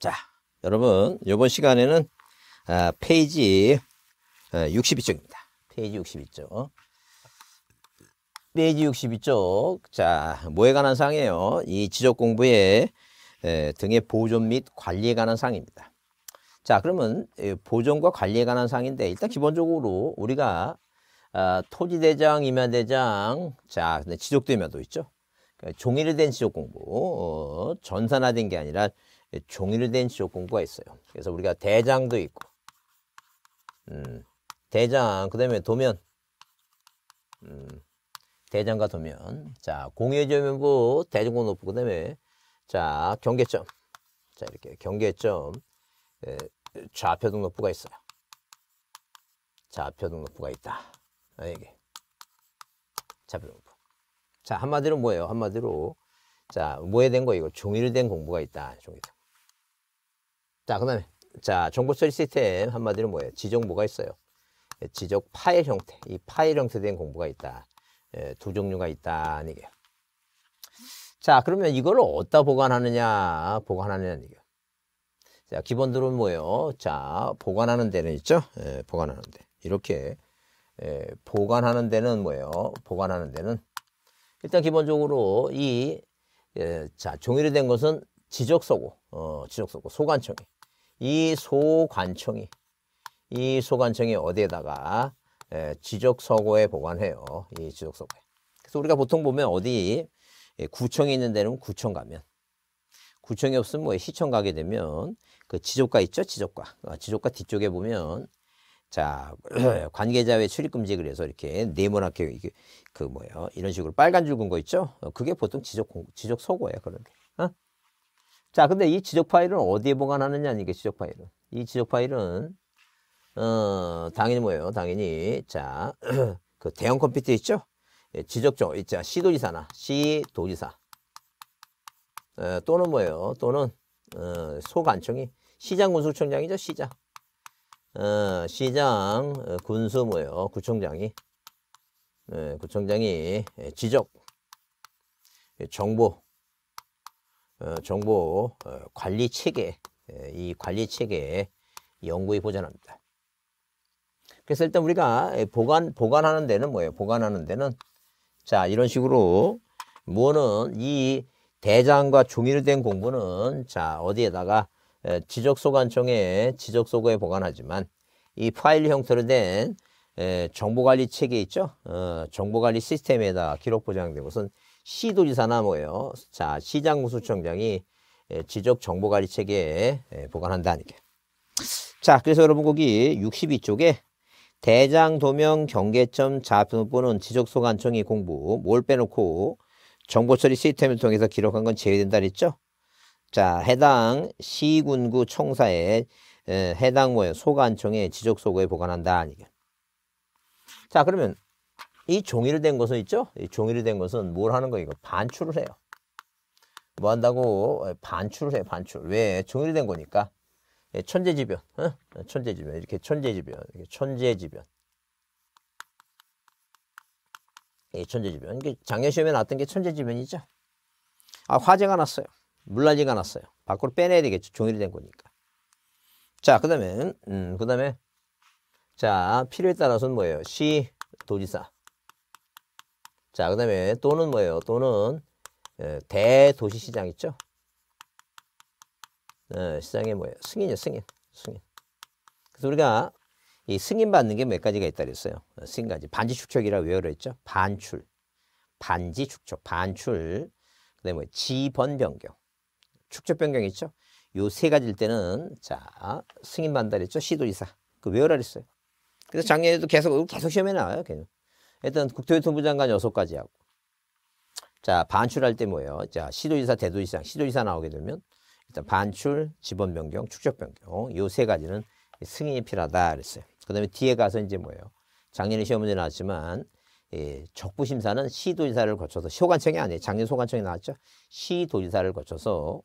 자, 여러분, 요번 시간에는 아, 페이지 62쪽입니다. 아, 페이지 62쪽. 페이지 62쪽. 자, 뭐에 관한 상이에요? 이 지적 공부의 등의 보존 및 관리에 관한 상입니다. 자, 그러면 보존과 관리에 관한 상인데 일단 기본적으로 우리가 아, 토지대장, 임야대장, 자, 지적도 임야도 있죠. 그러니까 종이를 된 지적 공부, 어, 전산화된 게 아니라 예, 종이로 된 지옥공구가 있어요. 그래서 우리가 대장도 있고, 음, 대장, 그 다음에 도면, 음, 대장과 도면, 자, 공유점이고, 대중공 높고, 그 다음에, 자, 경계점. 자, 이렇게 경계점, 예, 좌표 등록부가 있어요. 좌표 등록부가 있다. 아, 이게. 좌표 등록부. 자, 한마디로 뭐예요? 한마디로. 자, 뭐에 된 거? 이거 종이를된 공부가 있다. 종이로. 자, 그 다음에, 자, 정보 처리 시스템 한마디로 뭐예요? 지적 뭐가 있어요? 예, 지적 파일 형태. 이 파일 형태된 공부가 있다. 예, 두 종류가 있다이얘기 자, 그러면 이걸 어디다 보관하느냐, 보관하느냐는 얘기예 자, 기본적으로 뭐예요? 자, 보관하는 데는 있죠? 예, 보관하는 데. 이렇게, 예, 보관하는 데는 뭐예요? 보관하는 데는 일단 기본적으로 이, 예, 자, 종이로 된 것은 지적서고, 어, 지적서고, 소관청이. 이 소관청이 이 소관청이 어디에다가 예, 지적서고에 보관해요. 이 지적서고에. 그래서 우리가 보통 보면 어디 예, 구청이 있는 데는 구청 가면 구청이 없으면 뭐 시청 가게 되면 그 지적과 있죠 지적과 어, 지적과 뒤쪽에 보면 자 관계자 외 출입 금지 그래서 이렇게 네모나게 이게 그 뭐예요 이런 식으로 빨간 줄 긋은 거 있죠 어, 그게 보통 지적 지적 서고예요 그런 게. 어? 자, 근데 이 지적 파일은 어디에 보관하느냐는 이게 지적 파일은. 이 지적 파일은 어, 당연히 뭐예요? 당연히 자, 그 대형 컴퓨터 있죠? 예, 지적조, 있자 시 도지사나 시 도지사 예, 어, 또는 뭐예요? 또는 어, 소관청이 시장 군수청장이죠 시장. 어, 시장 어, 군수 뭐예요? 구청장이 예, 구청장이 예, 지적 예, 정보 어, 정보 어, 관리 체계, 예, 이 관리 체계에 연구에 보존합니다. 그래서 일단 우리가 예, 보관, 보관하는 데는 뭐예요? 보관하는 데는 자, 이런 식으로 무언이 대장과 종이로 된 공부는 자, 어디에다가 예, 지적소관청에 지적소거에 보관하지만 이 파일 형태로 된 정보관리 체계 있죠? 어, 정보관리 시스템에다 기록 보장된 것은 시도지사나 뭐예요. 자, 시장구수청장이 지적 정보관리 체계에 보관한다니까. 자, 그래서 여러분 거기 62쪽에 대장 도명 경계점 자표본은 지적소관청이 공부 뭘 빼놓고 정보처리 시스템을 통해서 기록한 건 제외된다 그랬죠? 자, 해당 시군구 청사에 해당 뭐예요? 소관청에 지적소고에 보관한다 아니게. 자, 그러면 이 종이로 된 것은 있죠? 이 종이로 된 것은 뭘 하는 거예요? 이거 반출을 해요. 뭐 한다고? 예, 반출을 해요, 반출. 왜? 종이로 된 거니까. 예, 천재지변, 어? 어, 천재지변, 이렇게 천재지변, 이렇게 천재지변. 예, 천재지변. 이게 작년 시험에 나왔던 게 천재지변이죠. 아, 화재가 났어요. 물난리가 났어요. 밖으로 빼내야 되겠죠. 종일이 된 거니까. 자, 그 다음에, 음, 그 다음에, 자, 필요에 따라서는 뭐예요? 시, 도지사. 자, 그 다음에 또는 뭐예요? 또는 예, 대도시 시장 있죠? 예, 시장에 뭐예요? 승인이요, 승인. 승인. 그래서 우리가 이 승인 받는 게 몇 가지가 있다 그랬어요. 승인 가지. 반지 축척이라고 외우려 했죠? 반출. 반지 축척, 반출. 그 다음에 뭐 지번 변경. 축적 변경 있죠? 요 세 가지일 때는 자, 승인 받는다 그랬죠? 시도지사. 그 외우라 그랬어요. 그래서 작년에도 계속 계속 시험에 나와요, 걔는. 일단 국토교통부 장관 여섯 가지 하고. 자, 반출할 때 뭐예요? 자, 시도지사, 대도지사, 시도지사 나오게 되면 일단 반출, 지번 변경, 축적 변경. 요 세 가지는 승인이 필요하다 그랬어요. 그다음에 뒤에 가서 이제 뭐예요? 작년에 시험 문제 나왔지만 예, 적부 심사는 시도지사를 거쳐서 소관청이 아니에요. 작년 소관청이 나왔죠. 시도지사를 거쳐서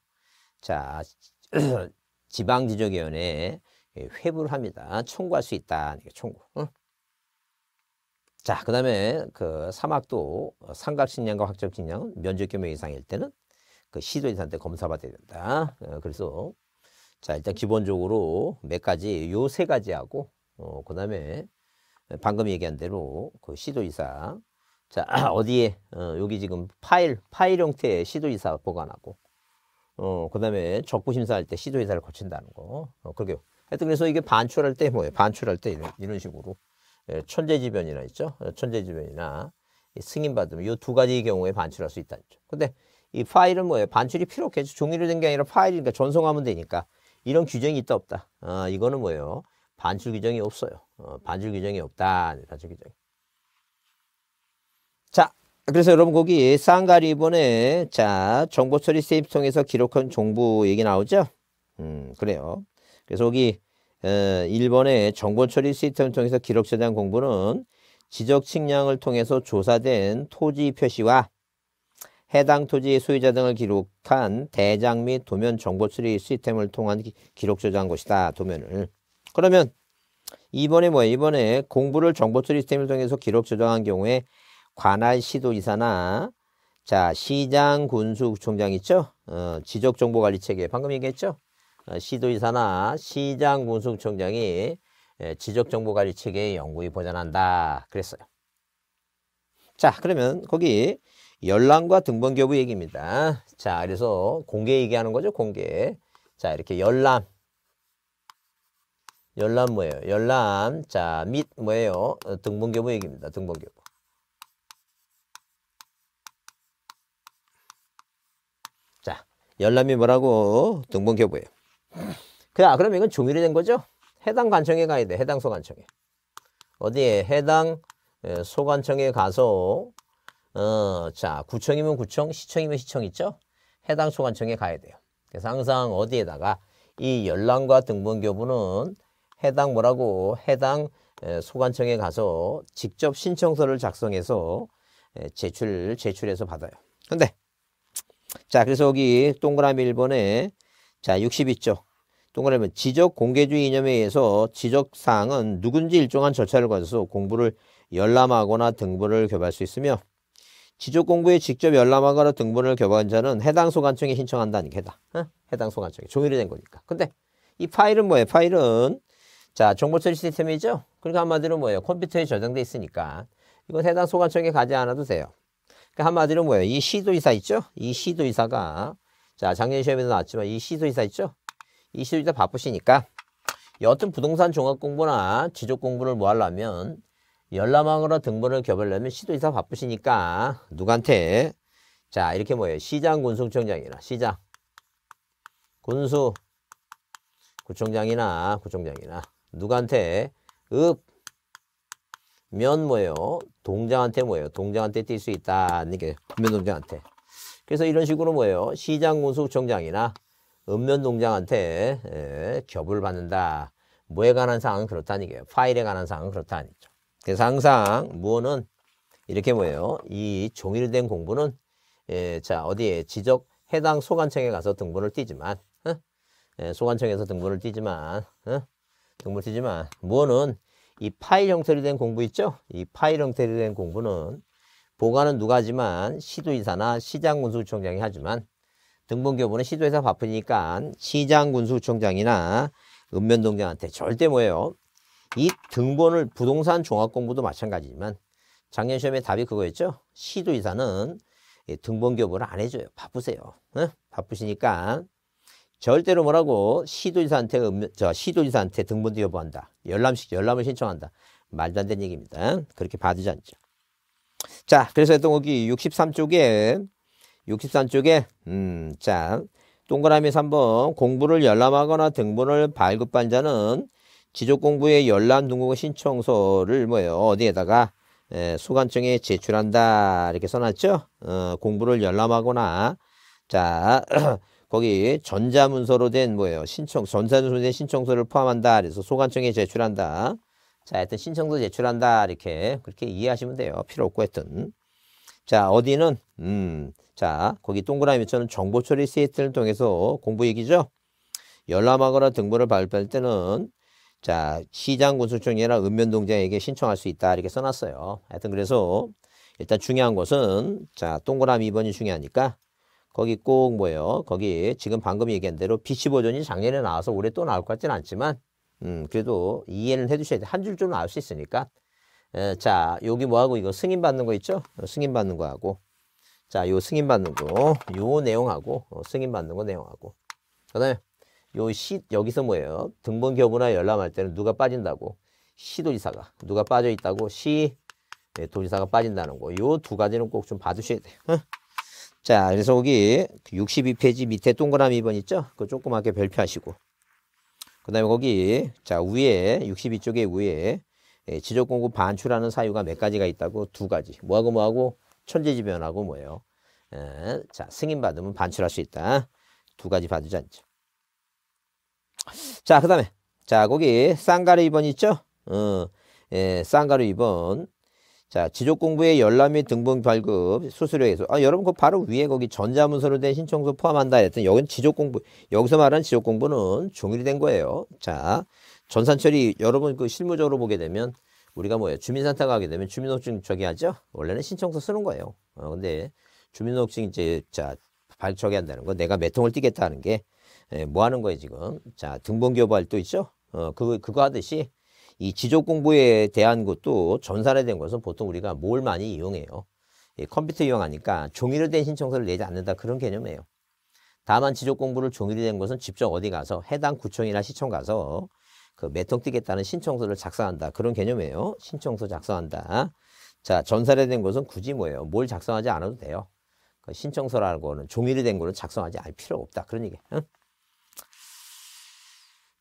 자 지방지적위원회에 회부를 합니다. 청구할 수 있다. 청구. 응? 자, 그 다음에 그 사막도 어, 삼각식량과 확정식량 면적 규모 이상일 때는 그 시도 인사한테 검사받아야 된다. 어, 그래서 자, 일단 기본적으로 몇 가지, 요 세 가지하고, 어, 그 다음에 방금 얘기한 대로 그 시도이사. 자, 어디에, 어, 여기 지금 파일, 파일 형태의 시도이사 보관하고, 어, 그 다음에 적부심사할 때 시도이사를 거친다는 거. 어, 그러게 하여튼 그래서 이게 반출할 때 뭐예요? 반출할 때 이런, 이런 식으로. 예, 천재지변이나 있죠. 어, 천재지변이나 승인받으면 이 두 가지 경우에 반출할 수 있다. 근데 이 파일은 뭐예요? 반출이 필요 없겠죠. 종이로 된 게 아니라 파일이니까 그러니까 전송하면 되니까 이런 규정이 있다 없다. 어, 이거는 뭐예요? 반출 규정이 없어요. 어, 반출 규정이 없다. 네, 반출 규정. 자, 그래서 여러분 거기 쌍가리 이번에 자 정보 처리 세입 통해서 기록한 정보 얘기 나오죠? 음, 그래요. 그래서 여기 일본의 정보처리 시스템을 통해서 기록 저장 공부는 지적 측량을 통해서 조사된 토지 표시와 해당 토지의 소유자 등을 기록한 대장 및 도면 정보 처리 시스템을 통한 기록 저장한 것이다. 도면을. 그러면 이번에 뭐예 이번에 공부를 정보 처리 시스템을 통해서 기록 저장한 경우에 관할 시도이사나자 시장 군수총장 있죠? 어, 지적정보관리체계 방금 얘기했죠? 어, 시도이사나 시장 군수청장이 지적정보관리 체계 의 연구에 보전한다 그랬어요. 자 그러면 거기 열람과 등본교부 얘기입니다. 자 그래서 공개 얘기하는 거죠 공개. 자 이렇게 열람 열람 뭐예요? 열람 자및 뭐예요? 어, 등본교부 얘기입니다. 등본교부. 자 열람이 뭐라고 등본교부예요. 그, 아, 그럼 이건 종일이 된 거죠? 해당 관청에 가야 돼. 해당 소관청에. 어디에? 해당 소관청에 가서, 어, 자, 구청이면 구청, 시청이면 시청 있죠? 해당 소관청에 가야 돼요. 그래서 항상 어디에다가 이 열람과 등본교부는 해당 뭐라고 해당 소관청에 가서 직접 신청서를 작성해서 제출, 제출해서 받아요. 근데, 자, 그래서 여기 동그라미 1번에 자, 62쪽. 동그라미 지적 공개주의 이념에 의해서 지적 사항은 누군지 일정한 절차를 거쳐서 공부를 열람하거나 등본을 교부할 수 있으며 지적 공부에 직접 열람하거나 등본을 교부한 자는 해당 소관청에 신청한다는 게다. 어? 해당 소관청에 종이로된 거니까. 근데 이 파일은 뭐예요? 파일은 자 정보 처리 시스템이죠. 그러니까 한마디로 뭐예요? 컴퓨터에 저장돼 있으니까 이건 해당 소관청에 가지 않아도 돼요. 그러니까 한마디로 뭐예요? 이 시도이사 있죠? 이 시도이사가 자, 작년 시험에도 나왔지만 이시도이사 있죠? 이시도이사 바쁘시니까 여튼 부동산 종합 공부나 지적 공부를 뭐 하려면 열람왕으로 등본을 겨으려면시도이사 바쁘시니까 누구한테 자 이렇게 뭐예요 시장 군수구청장이나 시장 군수 구청장이나 구청장이나 누구한테 읍면 뭐예요 동장한테 뭐예요 동장한테 뛸 수 있다 이게 면 동장한테 그래서 이런 식으로 뭐예요? 시장군수청장이나 읍면농장한테 예, 겹을 받는다. 뭐에 관한 사항은 그렇다는 얘기예요. 파일에 관한 사항은 그렇다는 얘기죠. 그래서 항상 무언은 이렇게 뭐예요? 이 종일 된 공부는 예, 자 어디에 지적 해당 소관청에 가서 등본을 띄지만 어? 예, 소관청에서 등본을 띄지만 어? 등본 띄지만 무언은 이 파일 형태로 된 공부 있죠? 이 파일 형태로 된 공부는 보관은 누가 하지만 시도이사나 시장군수구청장이 하지만 등본교부는 시도에서 바쁘니까 시장군수구청장이나 읍면동장한테 절대 뭐예요. 이 등본을 부동산 종합공부도 마찬가지지만 작년 시험에 답이 그거였죠. 시도이사는 등본 교부를 안 해줘요. 바쁘세요. 응? 바쁘시니까 절대로 뭐라고 시도이사한테 음료, 저시도이사한테 등본 교부한다. 열람식 열람을 신청한다. 말도 안 되는 얘기입니다. 그렇게 받으지 않죠. 자, 그래서 했던 거기 63쪽에 63쪽에 음, 자, 동그라미 3번 공부를 열람하거나 등본을 발급한 자는 지적공부의 열람 등록 신청서를 뭐예요 어디에다가 에, 예, 소관청에 제출한다 이렇게 써놨죠 어, 공부를 열람하거나 자 거기 전자문서로 된 뭐예요 신청 전자문서로 된 신청서를 포함한다 그래서 소관청에 제출한다 자, 하여튼 신청서 제출한다. 이렇게 그렇게 이해하시면 돼요. 필요 없고 하여튼. 자, 어디는 음. 자, 거기 동그라미 밑에는 정보 처리 시스템을 통해서 공부 얘기죠. 열람하거나 등본을 발표할 때는 자, 시장 군수청이나 읍면동장에게 신청할 수 있다. 이렇게 써놨어요. 하여튼 그래서 일단 중요한 것은 자, 동그라미 2번이 중요하니까 거기 꼭 뭐예요? 거기 지금 방금 얘기한 대로 PC 버전이 작년에 나와서 올해 또 나올 것 같진 않지만 음, 그래도 이해는 해주셔야 돼. 한줄 줄은 알수 있으니까. 에, 자, 여기 뭐하고 이거 승인받는 거 있죠? 어, 승인받는 거하고. 자, 요 승인받는 거, 요 내용하고, 어, 승인받는 거 내용하고. 그 다음에 요 시, 여기서 뭐예요? 등본 교부나 열람할 때는 누가 빠진다고? 시도지사가. 누가 빠져 있다고? 시, 네, 도지사가 빠진다는 거. 요 두 가지는 꼭 좀 봐주셔야 돼요. 어? 자, 그래서 여기 62페이지 밑에 동그라미 2번 있죠? 그 조그맣게 별표하시고. 그 다음에 거기 자 위에 62쪽에 위에 예, 지적공급 반출하는 사유가 몇 가지가 있다고 두 가지 뭐하고 뭐하고 천재지변하고 뭐예요 예, 자 승인받으면 반출할 수 있다 두 가지 봐주지 않죠 자그 다음에 자 거기 쌍가루 입원 있죠 어, 예, 쌍가루 입원 자, 지적 공부의 열람 및 등본 발급 수수료에서 아, 여러분 그 바로 위에 거기 전자문서로 된 신청서 포함한다 했더니 여기는 지적 공부 여기서 말하는 지적 공부는 종일이 된 거예요. 자, 전산 처리 여러분 그 실무적으로 보게 되면 우리가 뭐예요? 주민센터 가게 되면 주민등록증 저기 하죠. 원래는 신청서 쓰는 거예요. 어, 근데 주민등록증 이제 자발표하 한다는 거 내가 몇 통을 뛰겠다 는게뭐 예, 하는 거예요 지금? 자 등본 교부할 또 있죠. 어, 그 그거 하듯이 이 지적 공부에 대한 것도 전산에 대한 것은 보통 우리가 뭘 많이 이용해요. 예, 컴퓨터 이용하니까 종이로 된 신청서를 내지 않는다 그런 개념이에요. 다만 지적 공부를 종이로 된 것은 직접 어디 가서 해당 구청이나 시청 가서 그 매통 뜨겠다는 신청서를 작성한다 그런 개념이에요. 신청서 작성한다. 자 전산에 된 것은 굳이 뭐예요? 뭘 작성하지 않아도 돼요. 그 신청서라고는 종이로 된 거는 작성하지 않을 필요가 없다 그런 얘기예요.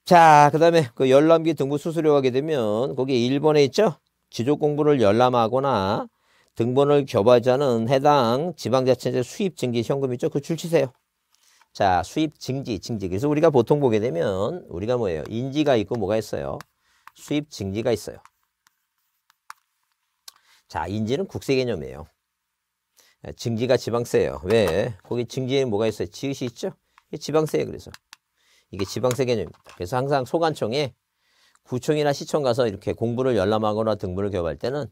자, 그 다음에 그 열람기 등본 수수료 하게 되면 거기 1번에 있죠? 지적 공부를 열람하거나 등본을 교부하자는 해당 지방자치단체 수입 증기 현금 있죠? 그 줄치세요. 자, 수입 증지, 증지. 그래서 우리가 보통 보게 되면 우리가 뭐예요? 인지가 있고 뭐가 있어요? 수입 증지가 있어요. 자, 인지는 국세 개념이에요. 예, 증지가 지방세예요. 왜? 거기 증지에 뭐가 있어요? 지읒이 있죠? 지방세예요. 그래서. 이게 지방세 개념입니다. 그래서 항상 소관청에 구청이나 시청 가서 이렇게 공부를 열람하거나 등본을 교부할 때는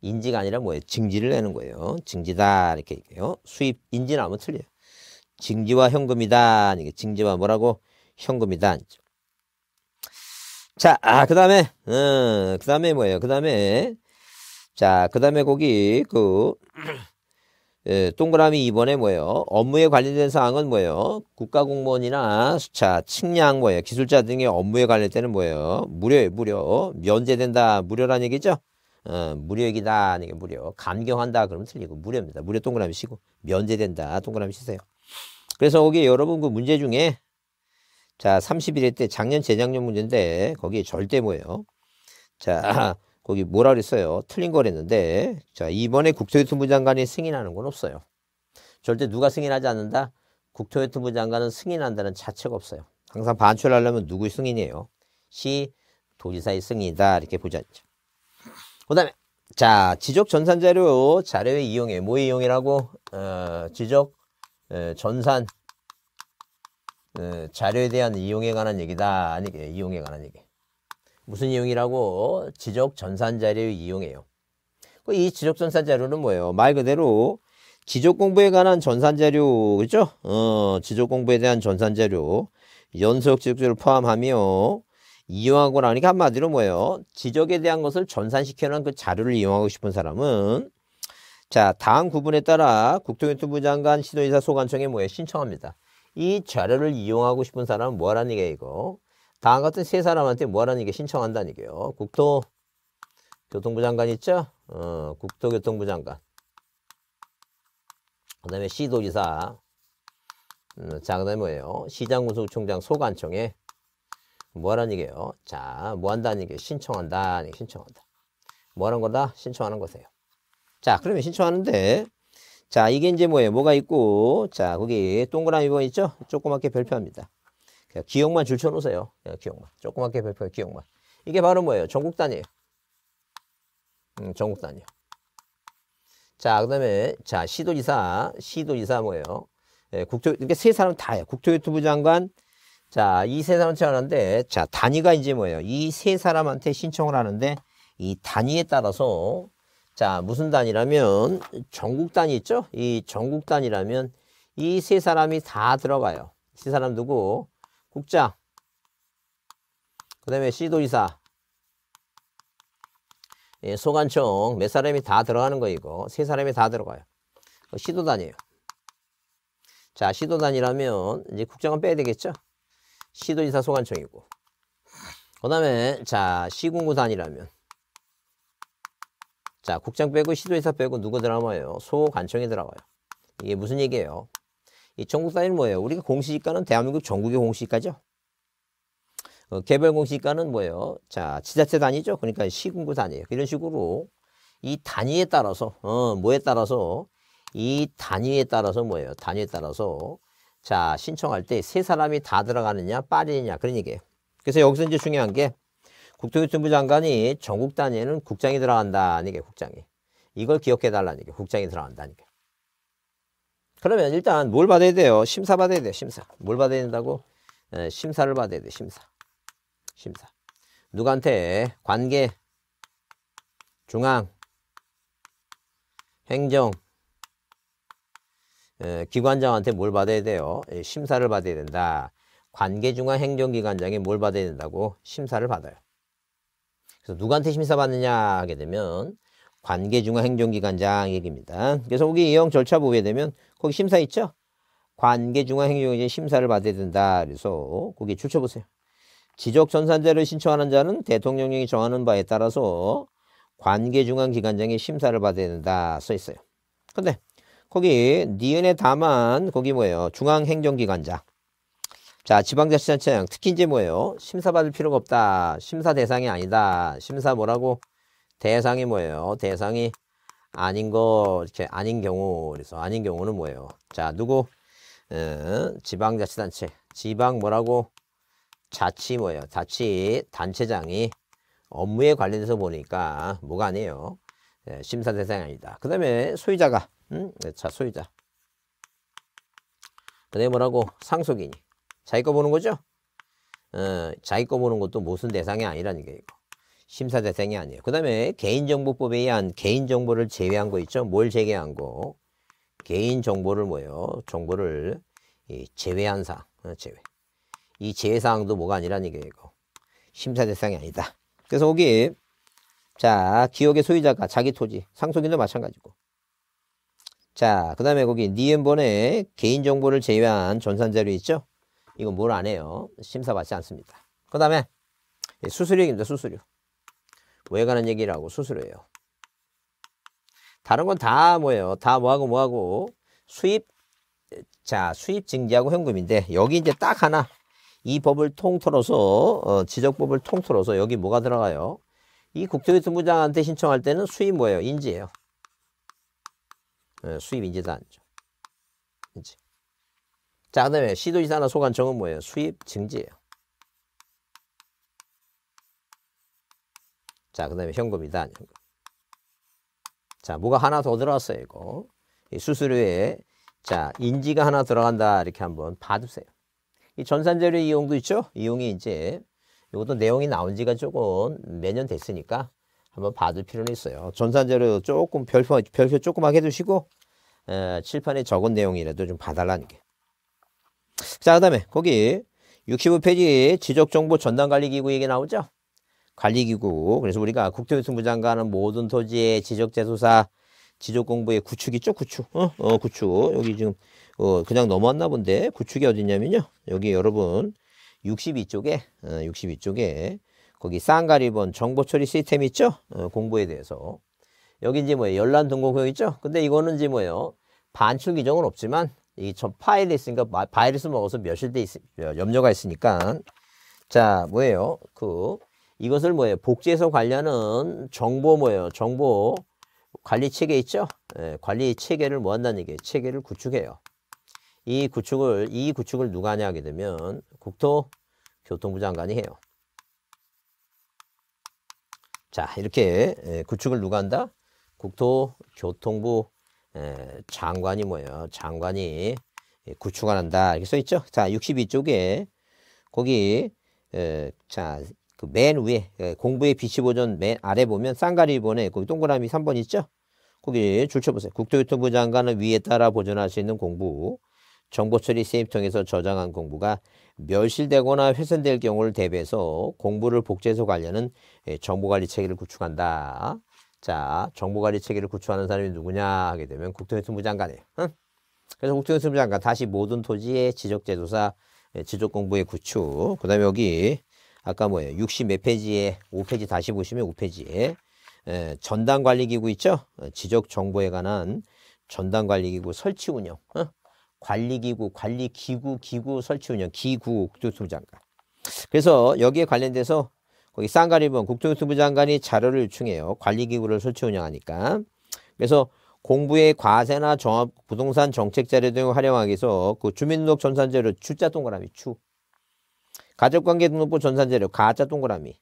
인지가 아니라 뭐예요? 증지를 내는 거예요. 증지다 이렇게 얘기해요. 수입 인지는 아무 틀려요. 증지와 현금이다. 이게 증지와 뭐라고? 현금이다. 자, 아, 그 다음에, 음, 어, 그 다음에 뭐예요? 그 다음에, 자, 그 다음에 거기, 그, 예, 동그라미 2번에 뭐예요? 업무에 관련된 사항은 뭐예요? 국가공무원이나 수차, 측량 뭐예요? 기술자 등의 업무에 관련되는 뭐예요? 무료예 요 무료. 면제된다. 무료란 얘기죠? 어, 무료액이다. 아게 무료. 감경한다. 그러면 틀리고. 무료입니다. 무료 동그라미 치고. 면제된다. 동그라미 치세요. 그래서 거기 여러분 그 문제 중에 자, 31회 때 작년, 재작년 문제인데 거기 에 절대 뭐예요? 자, 거기 뭐라 그랬어요? 틀린 거랬는데 자 이번에 국토교통부 장관이 승인하는 건 없어요. 절대 누가 승인하지 않는다? 국토교통부 장관은 승인한다는 자체가 없어요. 항상 반출하려면 누구의 승인이에요? 시 도지사의 승인이다 이렇게 보자. 그 다음에 자 지적 전산 자료 자료의 이용에뭐 이용이라고 어, 지적 에, 어, 전산 에, 어, 자료에 대한 이용에 관한 얘기다 아니 예, 이용에 관한 얘기 무슨 이용이라고 지적 전산 자료를 이용해요. 그 이 지적 전산 자료는 뭐예요? 말 그대로 지적 공부에 관한 전산 자료 그죠? 어, 지적 공부에 대한 전산 자료 연속 지적자를 포함하며 이용하고 나니까 한마디로 뭐예요? 지적에 대한 것을 전산시켜 놓은 그 자료를 이용하고 싶은 사람은 자, 다음 구분에 따라 국토교통부 장관 시도지사 소관청에 뭐에 신청합니다. 이 자료를 이용하고 싶은 사람은 뭐라는 얘기예요, 이거? 다음 같은 세 사람한테 뭐라는 게 신청한다는 게요 국토교통부 장관 있죠? 어, 국토교통부 장관. 그 다음에 시도지사. 음, 자, 그 다음에 뭐예요? 시장군수총장 소관청에 뭐라는 게요 자, 뭐 한다는 게 신청한다. 네, 신청한다. 뭐하는 거다? 신청하는 거세요. 자, 그러면 신청하는데, 자, 이게 이제 뭐예요? 뭐가 있고, 자, 거기 동그라미 번 뭐 있죠? 조그맣게 별표합니다. 예, 기억만 줄쳐 놓으세요. 예, 기억만. 조그맣게 배포해 기억만. 이게 바로 뭐예요? 전국 단위예요. 음, 전국 단위. 자, 그다음에 자, 시도지사, 시도지사 뭐예요? 예, 국토 이렇게 세 사람 다예요. 국토유튜브 장관 자, 이 세 사람 채하는데 자, 단위가 이제 뭐예요? 이 세 사람한테 신청을 하는데 이 단위에 따라서 자, 무슨 단위라면 전국 단위 있죠? 이 전국 단위라면 이 세 사람이 다 들어가요. 세 사람 누구? 국장 그 다음에 시도지사 예, 소관청 몇 네 사람이 다 들어가는 거 이거 세 사람이 다 들어가요 시도단이에요 그 자 시도단이라면 이제 국장은 빼야 되겠죠 시도지사 소관청이고 그 다음에 자 시군구단이라면 자 국장 빼고 시도지사 빼고 누구 들어가요 소관청이 들어가요 이게 무슨 얘기예요 이 전국 단위는 뭐예요? 우리가 공시지가는 대한민국 전국의 공시지가죠. 어, 개별 공시지가는 뭐예요? 자, 지자체 단위죠. 그러니까 시군구 단위예요. 이런 식으로 이 단위에 따라서 어, 뭐에 따라서 이 단위에 따라서 뭐예요? 단위에 따라서 자 신청할 때 세 사람이 다 들어가느냐 빠지느냐 그런 얘기예요. 그래서 여기서 이제 중요한 게 국토교통부 장관이 전국 단위에는 국장이 들어간다는 게 국장이 이걸 기억해 달라는 게 국장이 들어간다는 게 그러면 일단 뭘 받아야 돼요? 심사 받아야 돼요. 심사. 뭘 받아야 된다고? 에, 예, 심사를 받아야 돼. 심사. 심사. 누구한테? 관계, 중앙, 행정, 에, 예, 기관장한테 뭘 받아야 돼요? 에, 예, 심사를 받아야 된다. 관계 중앙 행정기관장이 뭘 받아야 된다고? 심사를 받아요. 그래서 누구한테 심사 받느냐 하게 되면 관계중앙행정기관장 얘기입니다. 그래서 거기 이용 절차 보게 되면 거기 심사 있죠? 관계중앙행정기관 심사를 받아야 된다. 그래서 거기 줄쳐보세요. 지적전산자를 신청하는 자는 대통령령이 정하는 바에 따라서 관계중앙기관장의 심사를 받아야 된다 써 있어요. 근데 거기 니은에 다만 거기 뭐예요? 중앙행정기관장. 자 지방자치단체장 특히 이제 뭐예요? 심사받을 필요가 없다. 심사 대상이 아니다. 심사 뭐라고? 대상이 뭐예요? 대상이 아닌 거 이렇게 아닌 경우 그래서 아닌 경우는 뭐예요? 자 누구? 음, 지방자치단체 지방 뭐라고? 자치 뭐예요? 자치 단체장이 업무에 관련해서 보니까 뭐가 아니에요? 예, 심사 대상이 아니다. 그 다음에 소유자가 음? 네, 자 소유자 그 다음에 뭐라고? 상속인이 자기 거 보는 거죠? 어, 자기 거 보는 것도 무슨 대상이 아니라는 게 이거 심사 대상이 아니에요. 그 다음에 개인정보법에 의한 개인정보를 제외한 거 있죠. 뭘 제외한 거? 개인정보를 뭐예요? 정보를 이 제외한 사항, 어, 제외. 이 제외사항도 뭐가 아니라는 얘기예요. 심사 대상이 아니다. 그래서 거기 자 기억의 소유자가 자기 토지, 상속인도 마찬가지고 자, 그 다음에 거기 니은번에 개인정보를 제외한 전산자료 있죠? 이거뭘 안 해요. 심사받지 않습니다. 그 다음에 수수료입니다. 수수료. 뭐에 관한 얘기를 하고 수수료예요. 다른 건 다 뭐예요? 다 뭐하고 뭐하고 수입 자 수입 증자하고 현금인데 여기 이제 딱 하나 이 법을 통틀어서 어, 지적법을 통틀어서 여기 뭐가 들어가요? 이 국토교통부장한테 신청할 때는 수입 뭐예요? 인지예요. 예, 수입 인지다 아죠 인지. 자, 그 다음에 시도지사나 소관청은 뭐예요? 수입 증지예요. 자, 그 다음에 현금이다. 자, 뭐가 하나 더 들어왔어요, 이거. 수수료에, 자, 인지가 하나 들어간다. 이렇게 한번 봐두세요. 이 전산재료 이용도 있죠? 이용이 이제, 이것도 내용이 나온 지가 조금 몇 년 됐으니까 한번 봐둘 필요는 있어요. 전산재료 조금 별표, 별표 조금만 해두시고, 에, 칠판에 적은 내용이라도 좀 봐달라는 게. 자, 그 다음에 거기 65페이지 지적정보 전담관리기구 얘기 나오죠? 관리기구 그래서 우리가 국토교통부 장관은 모든 토지의 지적재수사 지적공부의 구축이죠 구축 어, 어 구축 여기 지금 어 그냥 넘어왔나 본데 구축이 어디냐면요 여기 여러분 62쪽에 어, 62쪽에 거기 쌍가리본 정보처리 시스템 있죠 어, 공부에 대해서 여기 이제 뭐예요 열람 등록용 있죠 근데 이거는 이제 뭐예요 반출 규정은 없지만 이 저 파일이 있으니까 바이러스 먹어서 몇일 돼 있, 습니다 염려가 있으니까 자 뭐예요 그 이것을 뭐예요? 복지에서 관련은 정보 뭐예요? 정보 관리 체계 있죠? 예, 관리 체계를 뭐 한다는 얘기예요? 체계를 구축해요. 이 구축을 이 구축을 누가 하냐 하게 되면 국토교통부 장관이 해요. 자 이렇게 예, 구축을 누가 한다? 국토교통부 예, 장관이 뭐예요? 장관이 예, 구축을 한다 이렇게 써 있죠? 자 62쪽에 거기 자 그맨 위에 예, 공부의 비치 보존 맨 아래 보면 쌍가리 번에 거기 동그라미 3번 있죠? 거기 줄쳐보세요. 국토교통부 장관은 위에 따라 보존할 수 있는 공부, 정보처리 세입 통해서 저장한 공부가 멸실되거나 훼손될 경우를 대비해서 공부를 복제해서 관리하는 예, 정보관리 체계를 구축한다. 자, 정보관리 체계를 구축하는 사람이 누구냐 하게 되면 국토교통부 장관이에요. 응? 그래서 국토교통부 장관 다시 모든 토지의 지적제조사, 예, 지적공부의 구축, 그 다음에 여기 아까 뭐예요? 60몇 페이지에 5페이지 다시 보시면 5페이지에 에, 예, 전담관리기구 있죠? 어, 지적 정보에 관한 전담관리기구 설치 운영 어? 관리기구, 관리기구, 기구 설치 운영, 기구 국토교통부 장관. 그래서 여기에 관련돼서 거기 쌍가리번 국토교통부 장관이 자료를 요청해요. 관리기구를 설치 운영하니까. 그래서 공부의 과세나 종합 부동산 정책 자료 등을 활용하기 위해서 그 주민등록 전산자료 주자 동그라미 주 가족관계 등록부 전산재료 가짜 동그라미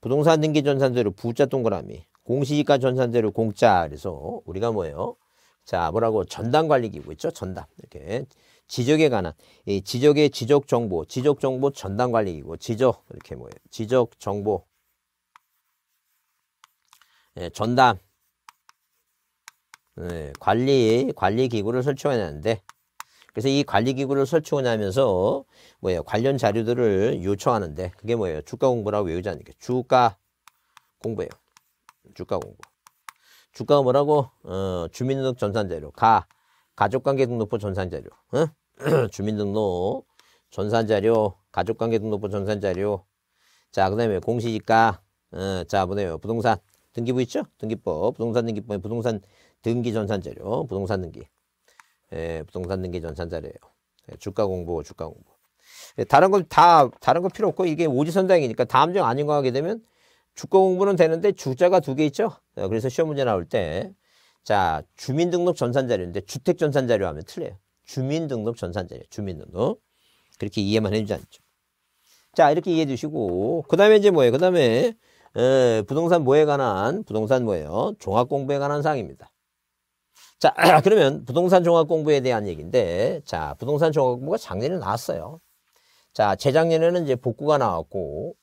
부동산 등기 전산재료 부자 동그라미 공시지가 전산재료 공짜 그래서 우리가 뭐예요? 자 뭐라고 전담관리기구 있죠? 전담 이렇게 지적에 관한 이 지적의 지적 정보 지적 정보 전담관리기구 지적 이렇게 뭐예요? 지적 정보 예, 전담 예, 관리 관리 기구를 설치해야 되는데 그래서 이 관리기구를 설치하냐면서 뭐예요? 관련 자료들을 요청하는데 그게 뭐예요? 주가 공부라고 외우지 않으니까 주가 공부예요. 주가 공부. 주가 뭐라고? 어, 주민등록 전산자료. 가. 가족관계 등록부 전산자료. 어? 주민등록 전산자료. 가족관계 등록부 전산자료. 자, 그 다음에 공시지가. 어, 자, 보네요. 부동산 등기부 있죠? 등기법. 부동산 등기법에 부동산 등기 전산자료. 부동산 등기. 예, 부동산 등기 전산 자료예요. 예, 주가 공부, 주가 공부. 예, 다른 건 다 다른 건 필요 없고 이게 오지선장이니까 다음 중 아닌 거 하게 되면 주가 공부는 되는데 주자가 두 개 있죠. 예, 그래서 시험 문제 나올 때 자, 주민등록 전산 자료인데 주택 전산 자료 하면 틀려요. 주민등록 전산 자료. 주민등록. 그렇게 이해만 해 주지 않죠. 자, 이렇게 이해해 주시고 그다음에 이제 뭐예요? 그다음에 어, 부동산 뭐에 관한 부동산 뭐예요? 종합 공부에 관한 사항입니다. 자, 그러면 부동산 종합 공부에 대한 얘기인데, 자, 부동산 종합 공부가 작년에 나왔어요. 자, 재작년에는 이제 복구가 나왔고,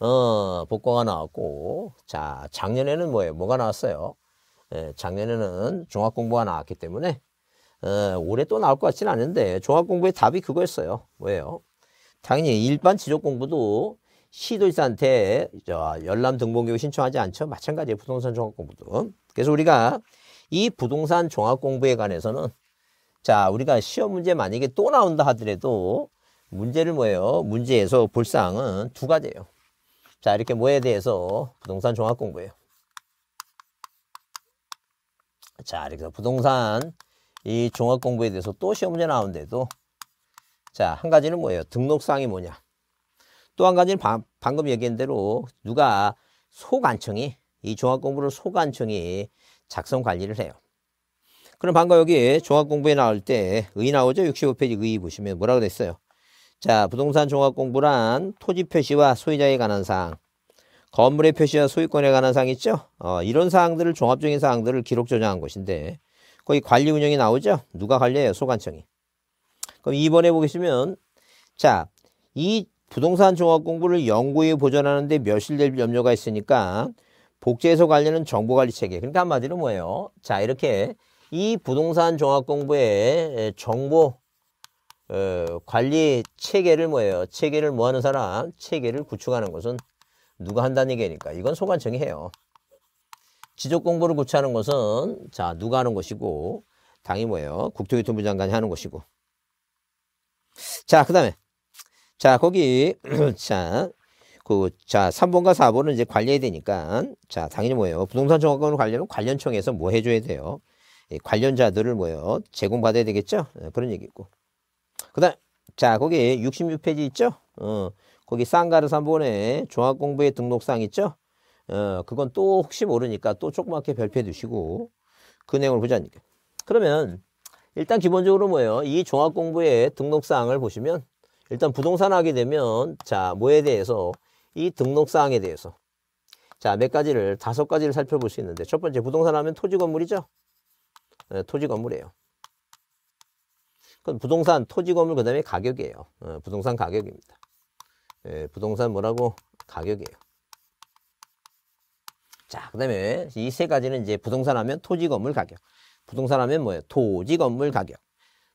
어, 복구가 나왔고, 자, 작년에는 뭐예요? 뭐가 나왔어요? 예, 작년에는 종합 공부가 나왔기 때문에, 어, 올해 또 나올 것 같지는 않은데, 종합 공부의 답이 그거였어요. 뭐예요? 당연히 일반 지적 공부도 시도지사한테 저열람 등본교육 신청하지 않죠. 마찬가지예요. 부동산 종합 공부도. 그래서 우리가 이 부동산 종합 공부에 관해서는 자 우리가 시험 문제 만약에 또 나온다 하더라도 문제를 뭐예요? 문제에서 볼 사항은 두 가지예요. 자 이렇게 뭐에 대해서 부동산 종합 공부예요. 자 이렇게 해서 부동산 이 종합 공부에 대해서 또 시험 문제 나오는데도 자 한 가지는 뭐예요? 등록사항이 뭐냐? 또 한 가지는 바, 방금 얘기한 대로 누가 소관청이 이 종합 공부를 소관청이 작성 관리를 해요. 그럼 방금 여기 종합공부에 나올 때의의 나오죠? 65페이지 의의 보시면 뭐라고 됐어요? 자, 부동산 종합공부란 토지 표시와 소유자에 관한 사항, 건물의 표시와 소유권에 관한 사항 있죠? 어, 이런 사항들을 종합적인 사항들을 기록 저장한 것인데 거기 관리 운영이 나오죠? 누가 관리해요? 소관청이. 그럼 2번에 보시면 자, 이 부동산 종합 공부를 연구에 보존하는데 몇실될 염려가 있으니까 복지에서 관리는 정보관리 체계. 그러니까 한마디로 뭐예요? 자, 이렇게 이 부동산 종합공부의 정보 어, 관리 체계를 뭐예요? 체계를 뭐 하는 사람? 체계를 구축하는 것은 누가 한다는 얘기니까 이건 소관청이 해요. 지적 공부를 구축하는 것은 자 누가 하는 것이고 당이 뭐예요? 국토교통부 장관이 하는 것이고 자그 다음에 자 거기 자 그, 자, 3번과 4번은 이제 관리해야 되니까, 자, 당연히 뭐예요? 부동산 정확권을 관리하면 관련청에서 뭐 해줘야 돼요? 예, 관련자들을 뭐예요? 제공받아야 되겠죠? 예, 그런 얘기고. 그 다음, 자, 거기 66페이지 있죠? 어, 거기 쌍가르 3번에 종합공부의 등록사항 있죠? 어, 그건 또 혹시 모르니까 또 조그맣게 별표해 두시고, 그 내용을 보자니까. 그러면, 일단 기본적으로 뭐예요? 이 종합공부의 등록사항을 보시면, 일단 부동산 하게 되면, 자, 뭐에 대해서 이 등록사항에 대해서 자, 몇 네 가지를, 다섯 가지를 살펴볼 수 있는데 첫 번째 부동산 하면 토지 건물이죠. 네, 토지 건물이에요. 그건 부동산, 토지 건물, 그 다음에 가격이에요. 네, 부동산 가격입니다. 네, 부동산 뭐라고? 가격이에요. 자, 그 다음에 이 세 가지는 이제 부동산 하면 토지 건물 가격. 부동산 하면 뭐예요? 토지 건물 가격.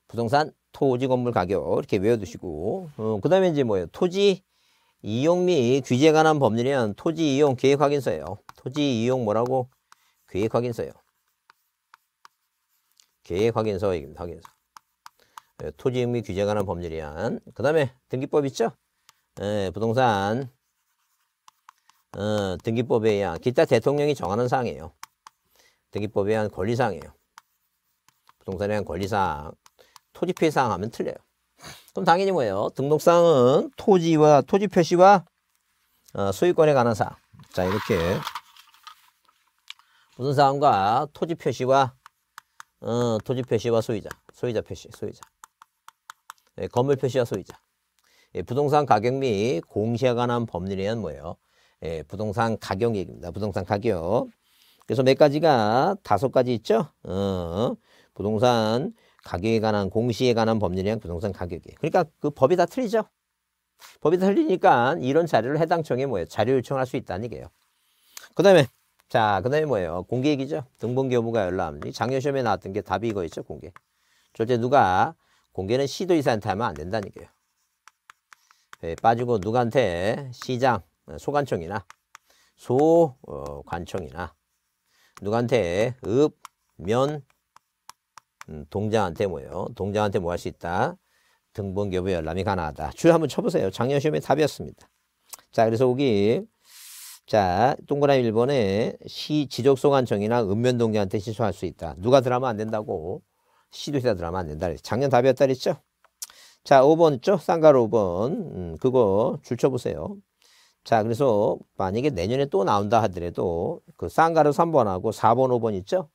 부동산, 토지 건물 가격. 이렇게 외워두시고, 어, 그 다음에 이제 뭐예요? 토지 이용 및 규제에 관한 법률이란 토지 이용 계획 확인서예요. 토지 이용 뭐라고? 계획 확인서예요. 계획 확인서 얘기입니다. 확인서. 예, 토지 이용 및 규제에 관한 법률이란 그 다음에 등기법 있죠? 예, 부동산 어, 등기법에 의한 기타 대통령이 정하는 사항이에요. 등기법에 의한 권리사항이에요. 부동산에 대한 권리사항 토지 피해사항 하면 틀려요. 그럼 당연히 뭐예요? 등록상은 토지와 토지 표시와 어, 소유권에 관한 사항. 자 이렇게 무슨 사항과 토지 표시와 어, 토지 표시와 소유자, 소유자 표시, 소유자. 예, 건물 표시와 소유자. 예, 부동산 가격 및 공시에 관한 법률에 의한 뭐예요? 예, 부동산 가격 얘기입니다. 부동산 가격. 그래서 몇 가지가 다섯 가지 있죠? 어, 부동산 가격에 관한 공시에 관한 법률이랑 부동산 가격이에요. 그러니까 그 법이 다 틀리죠. 법이 다 틀리니까 이런 자료를 해당 청에 뭐예요? 자료 요청할 수 있다는 얘기예요. 그 다음에 자, 그 다음에 뭐예요? 공개액이죠. 등본 교부가 열람. 작년 시험에 나왔던 게 답이 이거있죠 공개. 절대 누가 공개는 시도이사한테 하면 안 된다는 얘기예요. 예, 빠지고 누구한테 시장, 소관청이나 소관청이나 어, 누구한테 읍, 면, 음, 동장한테 뭐요? 동장한테 뭐 할 수 있다? 등본 교부 열람이 가능하다. 줄 한번 쳐보세요. 작년 시험에 답이었습니다. 자, 그래서 여기 자 동그라미 1번에 시지적소관정이나 읍면 동장한테 시소할 수 있다. 누가 들어가면 안 된다고 시도시다 들어가면 안 된다. 작년 답이었다 그랬죠? 자, 5번 쪽죠 쌍가루 5번. 음, 그거 줄 쳐보세요. 자, 그래서 만약에 내년에 또 나온다 하더라도 그 쌍가루 3번하고 4번, 5번 있죠?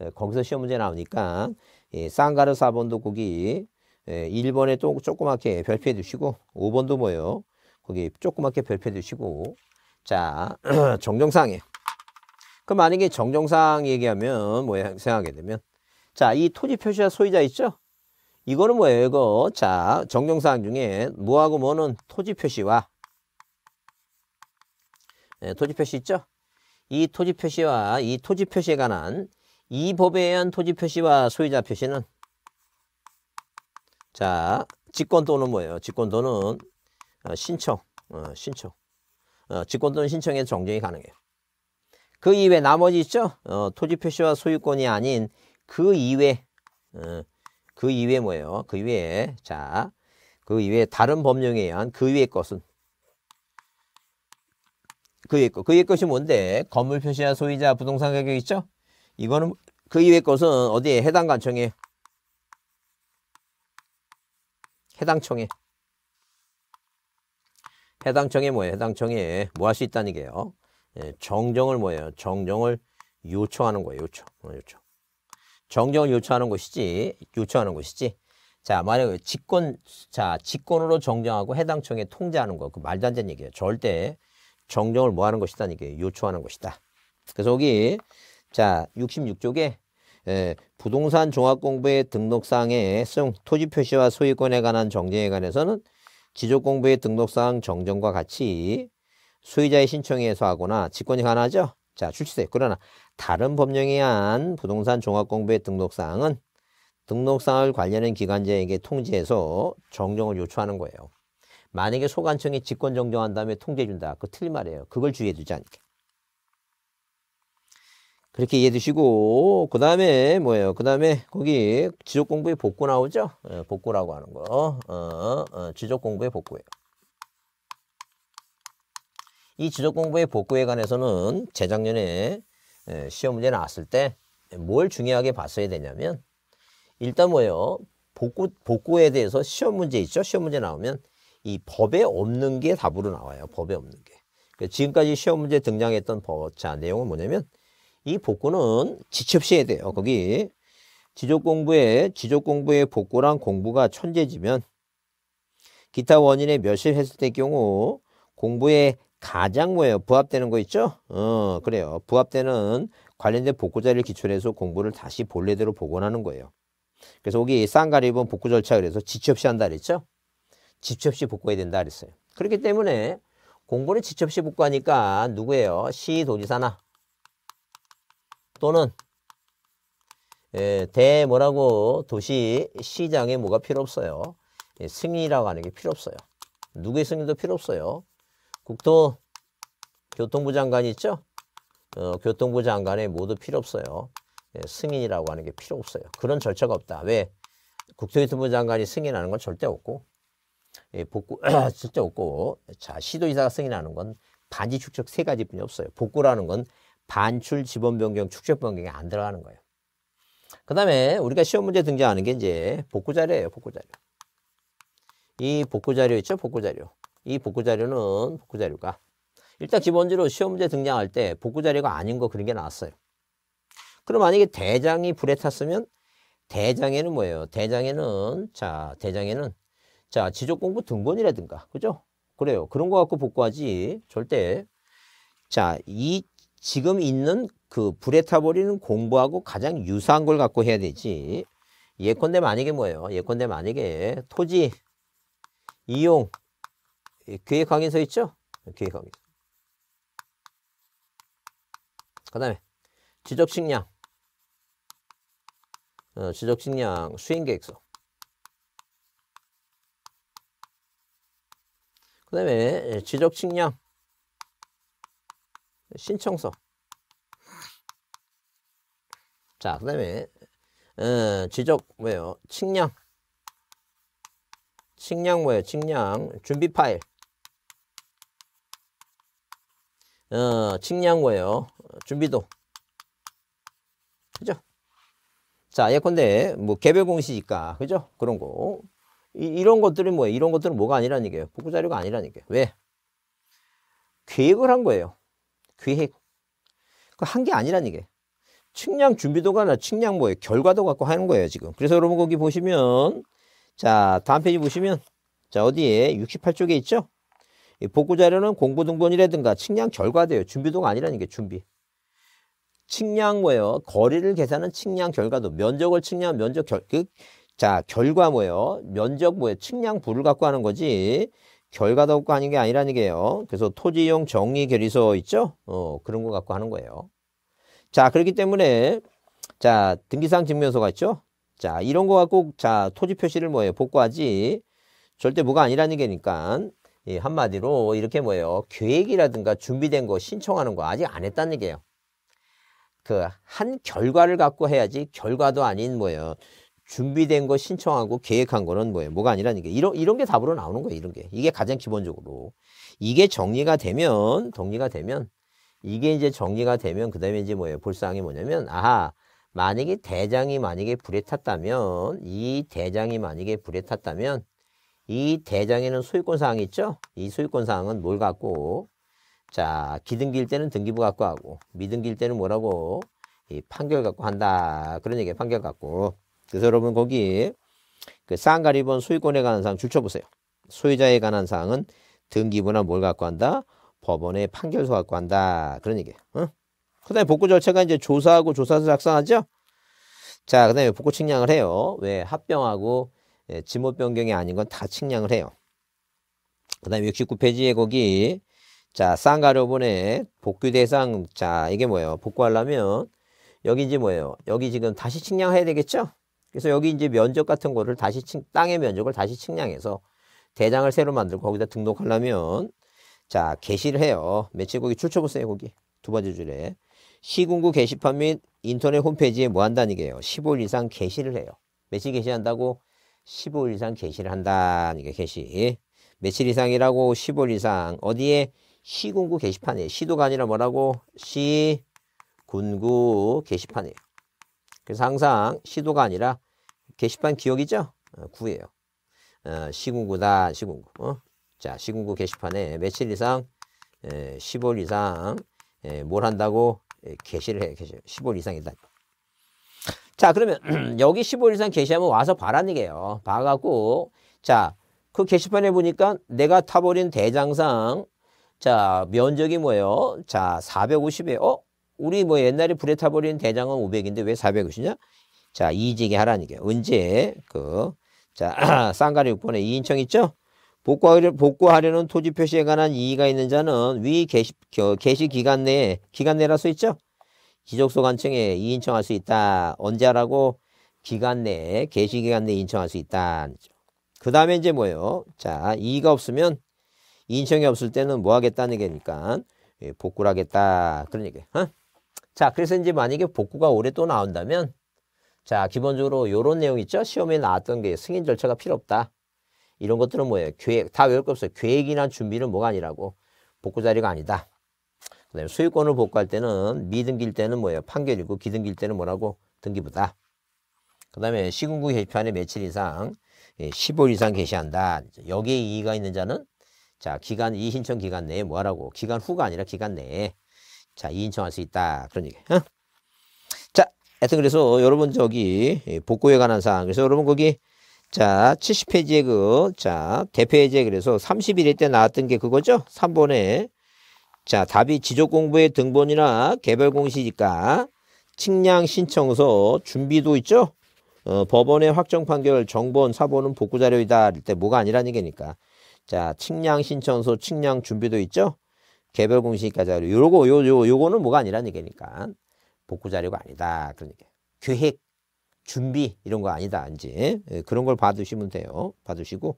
예, 거기서 시험 문제 나오니까 이 예, 쌍가르사 번도 거기 예, 1번에 또 조그맣게 별표해 주시고 5번도 뭐예요? 거기 조그맣게 별표해 주시고 자정정상에 그럼 만약에 정정상 얘기하면 뭐야 생각하게 되면 자 이 토지 표시와 소유자 있죠? 이거는 뭐예요? 이거 자 정정상 중에 뭐하고 뭐는 토지 표시와 예, 토지 표시 있죠? 이 토지 표시와 이 토지 표시에 관한 이 법에 의한 토지 표시와 소유자 표시는 자 직권도는 뭐예요? 직권도는 어, 신청, 어, 신청. 어, 직권도는 신청에 정정이 가능해요. 그 이외 나머지 있죠? 토지 표시와 소유권이 아닌 그 이외, 그 이외 뭐예요? 그 이외에 자, 그 이외 다른 법령에 의한 그 이외 것은 그의 것, 그의 것이 뭔데? 건물 표시와 소유자 부동산 가격 있죠? 이거는 그 이외 것은 어디에 해당 관청에 해당 청에 해당 청에 뭐예요? 해당 청에 뭐 할 수 있다는 게요. 예, 정정을 뭐예요? 정정을 요청하는 거예요. 요청. 어, 요청. 정정을 요청하는 것이지 요청하는 것이지. 자, 만약에 직권 자, 직권으로 정정하고 해당 청에 통제하는 거. 그 말도 안 되는 얘기예요. 절대 정정을 뭐 하는 것이다는 게 요청하는 것이다. 그래서 여기 자, 66쪽에 예, 부동산 종합공부의 등록사항에 쓴 토지 표시와 소유권에 관한 정쟁에 관해서는 지적공부의 등록사항 정정과 같이 소유자의 신청에 서하거나 직권이 가능하죠. 자, 출시세. 그러나 다른 법령에 의한 부동산 종합공부의 등록사항은 등록사항을 관련한 기관자에게 통지해서 정정을 요청하는 거예요. 만약에 소관청이 직권 정정한 다음에 통지해준다. 그거 틀린 말이에요. 그걸 주의해주지 않게. 그렇게 이해해 주시고그 다음에 뭐예요? 그 다음에 거기 지적 공부에 복구 나오죠? 예, 복구라고 하는 거. 어, 어, 어 지적 공부에 복구예요. 이 지적 공부에 복구에 관해서는 재작년에 예, 시험 문제 나왔을 때 뭘 중요하게 봤어야 되냐면 일단 뭐예요? 복구 복구에 대해서 시험 문제 있죠? 시험 문제 나오면 이 법에 없는 게 답으로 나와요. 법에 없는 게. 그러니까 지금까지 시험 문제 등장했던 법, 자 내용은 뭐냐면 이 복구는 지체 없이 해야 돼요. 거기 지적 공부에 지적 공부의 복구랑 공부가 천재지면 기타 원인에 멸실했을 때 경우 공부에 가장 뭐예요? 부합되는 거 있죠? 어, 그래요. 부합되는 관련된 복구자를 기초로 해서 공부를 다시 본래대로 복원하는 거예요. 그래서 여기 쌍가리본 복구 절차 그래서 지체 없이 한다 그랬죠? 지체 없이 복구해야 된다 그랬어요. 그렇기 때문에 공부를 지체 없이 복구하니까 누구예요? 시도지사나 또는 예, 대 뭐라고 도시 시장에 뭐가 필요 없어요. 예, 승인이라고 하는 게 필요 없어요. 누구의 승인도 필요 없어요. 국토 교통부 장관이 있죠? 어, 교통부 장관의 모두 필요 없어요. 예, 승인이라고 하는 게 필요 없어요. 그런 절차가 없다. 왜? 국토교통부 장관이 승인하는 건 절대 없고 예, 복구 절대 없고 자 시도이사가 승인하는 건 반지 축적 세 가지뿐이 없어요. 복구라는 건 반출 지번 변경, 축적 변경이 안 들어가는 거예요. 그 다음에 우리가 시험 문제 등장하는 게 이제 복구 자료예요. 복구 자료. 이 복구 자료 있죠? 복구 자료. 이 복구 자료는 복구 자료가 일단 기본적으로 시험 문제 등장할 때 복구 자료가 아닌 거 그런 게 나왔어요. 그럼 만약에 대장이 불에 탔으면 대장에는 뭐예요? 대장에는 자 대장에는 자 지적공부 등본이라든가 그죠? 그래요. 그런 거 갖고 복구하지 절대 자이 지금 있는 그 불에 타버리는 공부하고 가장 유사한 걸 갖고 해야 되지. 예컨대 만약에 뭐예요? 예컨대 만약에 토지 이용 계획 확인서 있죠? 계획 확인서. 그다음에 지적 측량. 어, 지적 측량 수행 계획서. 그다음에 지적 측량 신청서. 자, 그 다음에 어, 지적 뭐예요? 측량. 측량 뭐예요? 측량 준비 파일. 어, 측량 뭐예요? 준비도. 그죠? 자, 예컨대 뭐 개별 공시니까. 그죠? 그런 거. 이, 런 것들은 뭐예요? 이런 것들은 뭐가 아니라는 게요 복구 자료가 아니라는 게. 요 왜? 계획을 한 거예요. 기획. 그한 게아니라는 게. 측량 준비도가 아니라 측량 뭐예요? 결과도 갖고 하는 거예요, 지금. 그래서 여러분 거기 보시면, 자, 다음 페이지 보시면, 자, 어디에? 68쪽에 있죠? 이 복구 자료는 공부 등본이라든가 측량 결과돼요. 준비도가 아니라는 게 준비. 측량 뭐예요? 거리를 계산한 측량 결과도. 면적을 측량 면적 결, 그, 자, 결과 뭐예요? 면적 뭐예요? 측량부를 갖고 하는 거지. 결과도 없고 하는 게 아니라는 게요. 그래서 토지용 정리 결의서 있죠? 어, 그런 거 갖고 하는 거예요. 자, 그렇기 때문에 자, 등기상 증명서가 있죠? 자, 이런 거 갖고 자, 토지 표시를 뭐예요? 복구하지. 절대 뭐가 아니라는 게니까. 예, 한마디로 이렇게 뭐예요? 계획이라든가 준비된 거 신청하는 거 아직 안 했다는 게요그 한 결과를 갖고 해야지 결과도 아닌 뭐예요? 준비된 거 신청하고 계획한 거는 뭐예요? 뭐가 아니라는 게 이런 이런 게 답으로 나오는 거예요. 이런 게 이게 가장 기본적으로 이게 정리가 되면 정리가 되면 이게 이제 정리가 되면 그다음에 이제 뭐예요? 볼 사항이 뭐냐면 아하 만약에 대장이 만약에 불에 탔다면 이 대장이 만약에 불에 탔다면 이 대장에는 소유권 사항이 있죠? 이 소유권 사항은 뭘 갖고 자 기등기일 때는 등기부 갖고 하고 미등기일 때는 뭐라고 이 판결 갖고 한다 그런 얘기 판결 갖고 그래서 여러분 거기 그 쌍가리본 소유권에 관한 사항 줄 쳐보세요. 소유자에 관한 사항은 등기부나 뭘 갖고 한다? 법원의 판결서 갖고 한다. 그런 얘기예요. 어? 그 다음에 복구 절차가 이제 조사하고 조사서 작성하죠? 자, 그 다음에 복구 측량을 해요. 왜? 합병하고 예, 지목 변경이 아닌 건 다 측량을 해요. 그 다음에 69페이지에 거기 자, 쌍가려본의 복귀 대상 자, 이게 뭐예요? 복구하려면 여기 이제 뭐예요? 여기 지금 다시 측량해야 되겠죠? 그래서 여기 이제 면적 같은 거를 다시 층, 땅의 면적을 다시 측량해서 대장을 새로 만들고 거기다 등록하려면 자 게시를 해요. 매체 거기 출처보세요 거기 두 번째 줄에 시군구 게시판 및 인터넷 홈페이지에 뭐 한다는 게요. 15일 이상 게시를 해요. 며칠 게시한다고 15일 이상 게시를 한다는 게 게시. 며칠 이상이라고 15일 이상 어디에 시군구 게시판에 시도가 아니라 뭐라고 시군구 게시판이에요. 그래서 항상 시도가 아니라 게시판 기억이죠? 9예요. 어, 어 시군구다 시군구. 어? 자 시군구 게시판에 며칠 이상 1 5일 이상 뭘 한다고 게시를 해. 게시. 1 5일 이상이다. 자 그러면 여기 15일 이상 게시하면 와서 바라는 게요. 봐갖고 자그 게시판에 보니까 내가 타버린 대장상 자 면적이 뭐예요? 자 450이에요. 어? 우리 뭐 옛날에 불에 타버린 대장은 500인데 왜 450이냐? 자, 이직에 하라는 게 언제 그 자, 쌍가리 6번에 이인청 있죠? 복구하려, 복구하려는 토지 표시에 관한 이의가 있는 자는 위 게시, 게시 기간 내에, 기간 내라 수 있죠? 지적소 관청에 이인청할 수 있다. 언제 하라고? 기간 내에, 게시 기간 내에 인청할 수 있다. 그 다음에 이제 뭐예요? 자, 이의가 없으면 인청이 없을 때는 뭐 하겠다는 얘기니까 예, 복구를 하겠다. 그런 얘기예요. 어? 자, 그래서 이제 만약에 복구가 올해 또 나온다면 자, 기본적으로 이런 내용 있죠? 시험에 나왔던 게 승인 절차가 필요 없다. 이런 것들은 뭐예요? 계획, 다 외울 거 없어요. 계획이나 준비는 뭐가 아니라고. 복구 자리가 아니다. 그다음에 소유권을 복구할 때는 미등기일 때는 뭐예요? 판결이고 기등기일 때는 뭐라고? 등기부다. 그다음에 시군구 게시판에 며칠 이상, 15일 예, 이상 개시한다 여기에 이의가 있는 자는 자, 기간, 이 신청 기간 내에 뭐하라고? 기간 후가 아니라 기간 내에 자, 이 신청할 수 있다. 그런 얘기. 어? 하여튼 그래서 여러분 저기 예, 복구에 관한 사항 그래서 여러분 거기 자 70페이지에 그자 대표해제 그래서 31일 때 나왔던 게 그거죠 3번에 자 답이 지적공부의 등본이나 개별공시지가 측량 신청서 준비도 있죠 어, 법원의 확정 판결 정본 사본은 복구 자료이다 할때 뭐가 아니라는 얘기니까 자 측량 신청서 측량 준비도 있죠 개별 공시지가 자료 요거 요, 요 요거는 뭐가 아니라는 얘기니까 복구 자료가 아니다. 그러니까 계획, 준비 이런 거 아니다. 이제 예, 그런 걸 봐두시면 돼요. 봐두시고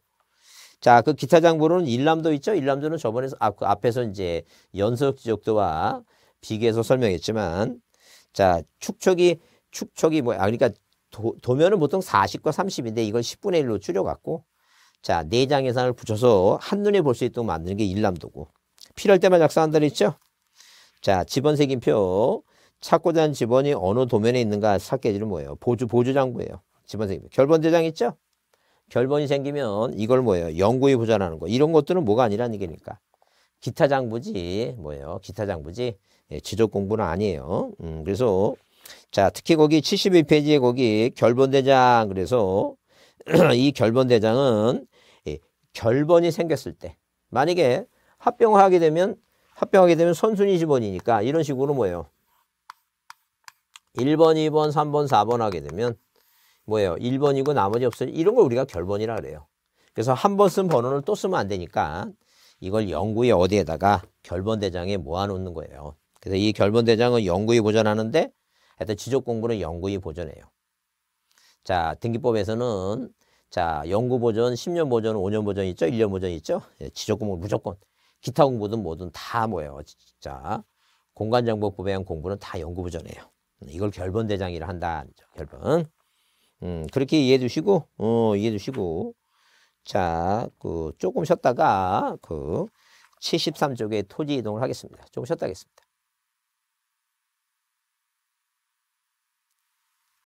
자, 그 기타 장부로는 일람도 있죠. 일람도는 저번에 앞, 아, 그 앞에서 이제 연속 지적도와 비교해서 설명했지만 자, 축척이 축척이 뭐야? 아, 그러니까 도, 도면은 보통 40과 30인데 이걸 10분의 1로 줄여갖고 자, 내장 네 예산을 붙여서 한눈에 볼 수 있도록 만드는 게 일람도고 필요할 때만 작성한다 그랬죠? 자, 집원 색인표 찾고자 한는 집원이 어느 도면에 있는가 찾기지는 뭐예요? 보조, 보조장부예요. 집원 생기면. 결번대장 있죠? 결번이 생기면 이걸 뭐예요? 연구의 보자라는 거. 이런 것들은 뭐가 아니라는 얘기니까. 기타 장부지 뭐예요? 기타 장부지 예, 지적 공부는 아니에요. 음, 그래서 자 특히 거기 72페이지에 거기 결번 대장 그래서 이 결번 대장은 예, 결번이 생겼을 때 만약에 합병하게 되면 합병하게 되면 선순위 집원이니까 이런 식으로 뭐예요? 1번, 2번, 3번, 4번 하게 되면 뭐예요? 1번이고 나머지 없을 어 이런 걸 우리가 결번이라 그래요. 그래서 한 번 쓴 번호를 또 쓰면 안 되니까 이걸 연구에 어디에다가 결번 대장에 모아놓는 거예요. 그래서 이 결번 대장은 연구에 보존하는데 하여튼 지적 공부는 연구에 보존해요. 자, 등기법에서는 자, 연구 보존, 10년 보존, 5년 보존 있죠? 1년 보존 있죠? 예, 지적 공부 는 무조건 기타 공부든 뭐든 다 뭐예요. 진짜. 공간정보법에 한 공부는 다연구 보존해요. 이걸 결번대장이라 한다. 결번. 음, 그렇게 이해해 주시고, 어, 이해해 주시고. 자, 그, 조금 쉬었다가, 그, 73쪽에 토지 이동을 하겠습니다. 조금 쉬었다 하겠습니다.